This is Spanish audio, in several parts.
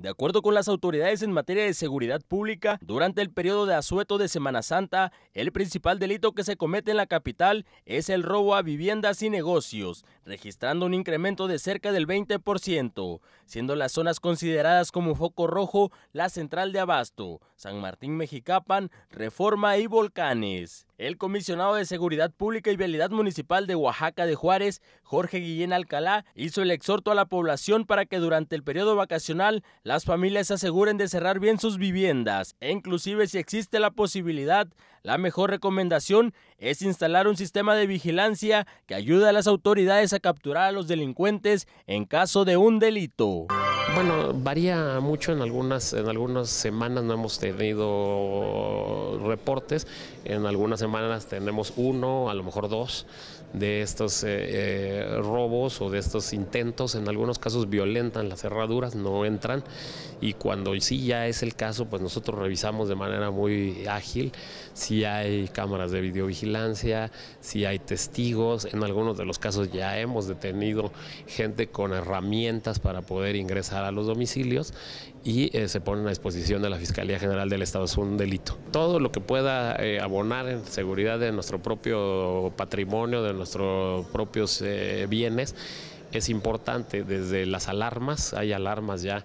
De acuerdo con las autoridades en materia de seguridad pública, durante el periodo de asueto de Semana Santa, el principal delito que se comete en la capital es el robo a viviendas y negocios, registrando un incremento de cerca del 20%, siendo las zonas consideradas como foco rojo la Central de Abasto, San Martín Mexicapan, Reforma y Volcanes. El comisionado de Seguridad Pública y Vialidad Municipal de Oaxaca de Juárez, Jorge Guillén Alcalá, hizo el exhorto a la población para que durante el periodo vacacional las familias se aseguren de cerrar bien sus viviendas e inclusive si existe la posibilidad, la mejor recomendación es instalar un sistema de vigilancia que ayude a las autoridades a capturar a los delincuentes en caso de un delito. Bueno, varía mucho. En algunas, en algunas semanas no hemos tenido reportes. En algunas semanas tenemos uno, a lo mejor dos, de estos eh, eh, robos o de estos intentos. En algunos casos violentan las cerraduras, no entran. Y cuando sí ya es el caso, pues nosotros revisamos de manera muy ágil si hay cámaras de videovigilancia, si hay testigos. En algunos de los casos ya hemos detenido gente con herramientas para poder ingresar a los domicilios y eh, se ponen a disposición de la Fiscalía General del Estado. Es un delito. Todo lo que pueda eh, abonar en seguridad de nuestro propio patrimonio, de nuestros propios eh, bienes, es importante. Desde las alarmas, hay alarmas ya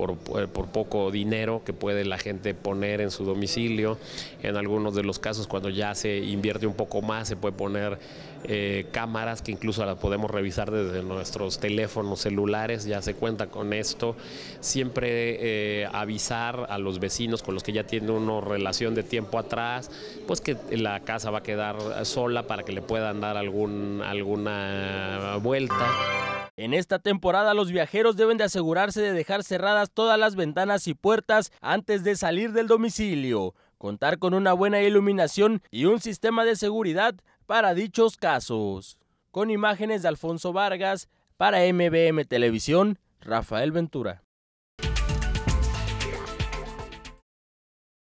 eh, por, poco dinero que puede la gente poner en su domicilio. En algunos de los casos, cuando ya se invierte un poco más, se puede poner eh, cámaras que incluso las podemos revisar desde nuestros teléfonos celulares, ya se cuenta con esto. Siempre eh, avisar a los vecinos con los que ya tiene una relación de tiempo atrás, pues que la casa va a quedar sola para que le puedan dar algún, alguna vuelta. En esta temporada los viajeros deben de asegurarse de dejar cerradas todas las ventanas y puertas antes de salir del domicilio, contar con una buena iluminación y un sistema de seguridad para dichos casos. Con imágenes de Alfonso Vargas, para MBM Televisión, Rafael Ventura.